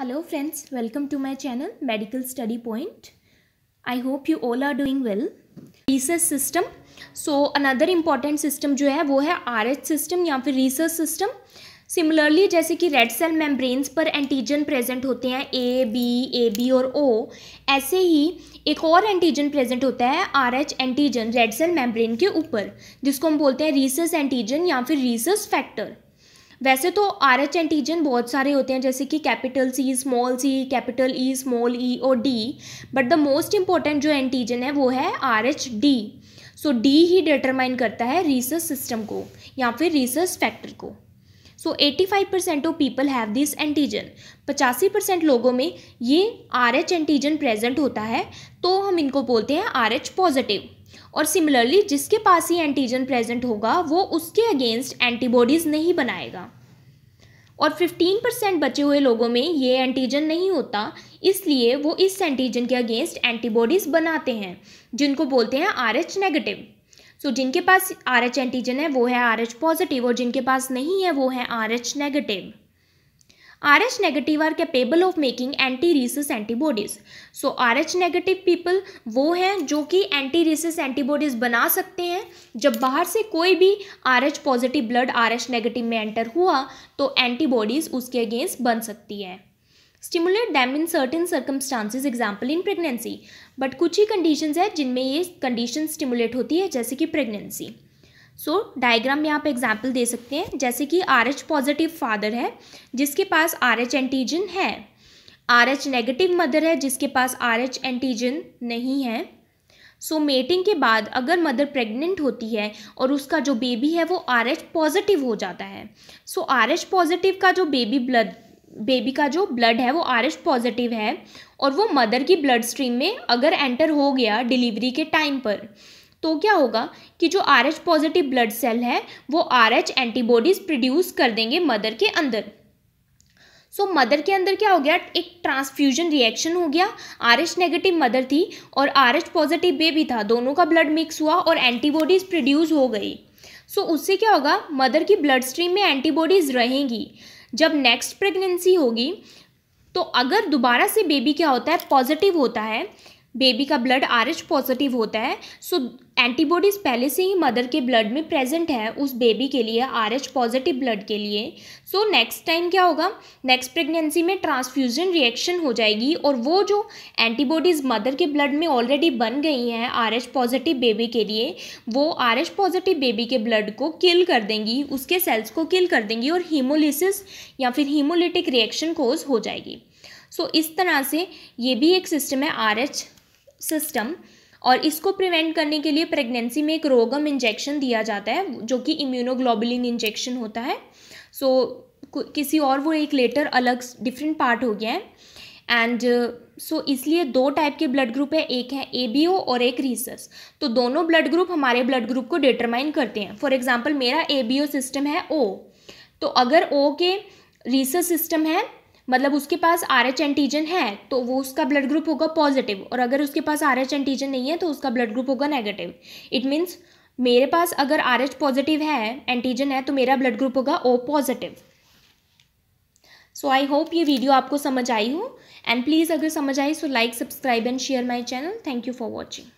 Hello friends, welcome to my channel Medical Study Point. I hope you all are doing well. Research system so another important system जो है वो है are system या फिर research system similarly जैसे कि red cell membranes पर antigen present होते हैं ए बी ए बी और ओ ऐसे ही एक और एंटीजन प्रेजेंट होता है R H antigen red cell membrane के ऊपर जिसको हम बोलते हैं रिसर्च एंटीजन या फिर रिसर्च फैक्टर वैसे तो आर एच एंटीजन बहुत सारे होते हैं जैसे कि capital C small C capital E small E और D but the most important जो एंटीजन है वो है R H D so D ही डिटरमाइन करता है रिसर्च सिस्टम को या फिर रिसर्च फैक्टर को so 85 percent of people have this antigen पचासी परसेंट लोगों में ये आर एच एंटीजन प्रेजेंट होता है तो हम इनको बोलते हैं आर एच पॉजिटिव और सिमिलरली जिसके पास ही एंटीजन प्रेजेंट होगा वो उसके अगेंस्ट एंटीबॉडीज़ नहीं बनाएगा और 15 परसेंट बचे हुए लोगों में ये एंटीजन नहीं होता इसलिए वो इस एंटीजन के अगेंस्ट एंटीबॉडीज़ बनाते हैं जिनको बोलते हैं R H negative so so, जिनके पास आर एच एंटीजन है वो है आर एच पॉजिटिव और जिनके पास नहीं है वो है R H negative R H negative are capable of making anti rhesus antibodies so R H negative people वो हैं जो कि एंटी रिसस एंटीबॉडीज बना सकते हैं जब बाहर से कोई भी R H positive blood R H negative में एंटर हुआ तो एंटीबॉडीज़ उसके अगेंस्ट बन सकती है stimulate them in certain circumstances example in pregnancy but कुछ ही कंडीशन है जिनमें ये कंडीशन स्टिमुलेट होती है जैसे कि प्रेगनेंसी सो डायग्राम में आप एग्जाम्पल दे सकते हैं जैसे कि आर एच पॉजिटिव फादर है जिसके पास आर एच एंटीजन है आर एच नेगेटिव मदर है जिसके पास आर एच एंटीजन नहीं है सो so, मेटिंग के बाद अगर मदर प्रेग्नेंट होती है और उसका जो बेबी है वो आर एच पॉजिटिव हो जाता है सो आर एच पॉजिटिव का जो बेबी ब्लड बेबी का जो ब्लड है वो आर एच पॉजिटिव है और वो मदर की ब्लड स्ट्रीम में अगर एंटर हो गया डिलीवरी के टाइम पर तो क्या होगा कि जो R H positive blood cell है वो आर एच एंटीबॉडीज प्रोड्यूस कर देंगे मदर के अंदर सो so, मदर के अंदर क्या हो गया एक ट्रांसफ्यूजन रिएक्शन हो गया आर एच नेगेटिव मदर थी और आर एच पॉजिटिव बेबी था दोनों का ब्लड मिक्स हुआ और एंटीबॉडीज प्रोड्यूस हो गई सो so, उससे क्या होगा मदर की ब्लड स्ट्रीम में एंटीबॉडीज रहेंगी जब नेक्स्ट प्रेगनेंसी होगी तो अगर दोबारा से बेबी क्या होता है पॉजिटिव होता है बेबी का ब्लड आर एच पॉजिटिव होता है सो एंटीबॉडीज़ पहले से ही मदर के ब्लड में प्रेजेंट है उस बेबी के लिए आर एच पॉजिटिव ब्लड के लिए सो नेक्स्ट टाइम क्या होगा नेक्स्ट प्रेगनेंसी में ट्रांसफ्यूजन रिएक्शन हो जाएगी और वो जो एंटीबॉडीज़ मदर के ब्लड में ऑलरेडी बन गई हैं आर एच पॉजिटिव बेबी के लिए वो आर एच पॉजिटिव बेबी के ब्लड को किल कर देंगी उसके सेल्स को किल कर देंगी और हीमोलिसिस या फिर हीमोलिटिक रिएक्शन कोज हो जाएगी सो so, इस तरह से ये भी एक सिस्टम है आर एच सिस्टम और इसको प्रिवेंट करने के लिए प्रेगनेंसी में एक रोगम इंजेक्शन दिया जाता है जो कि इम्यूनोग्लोबुलिन इंजेक्शन होता है सो so, किसी और वो एक लेटर अलग डिफरेंट पार्ट हो गया है एंड सो so, इसलिए दो टाइप के ब्लड ग्रुप है एक है ए बी ओ और एक रीसस तो दोनों ब्लड ग्रुप हमारे ब्लड ग्रुप को डिटरमाइन करते हैं फॉर एग्जाम्पल मेरा ए बी ओ सिस्टम है ओ तो अगर ओ के रीसस सिस्टम है मतलब उसके पास आर एच एंटीजन है तो वो उसका ब्लड ग्रुप होगा पॉजिटिव और अगर उसके पास आर एच एंटीजन नहीं है तो उसका ब्लड ग्रुप होगा नेगेटिव इट मीन्स मेरे पास अगर आर एच पॉजिटिव है एंटीजन है तो मेरा ब्लड ग्रुप होगा O positive so I hope ये वीडियो आपको समझ आई हो एंड प्लीज़ अगर समझ आई so like subscribe and share my channel thank you for watching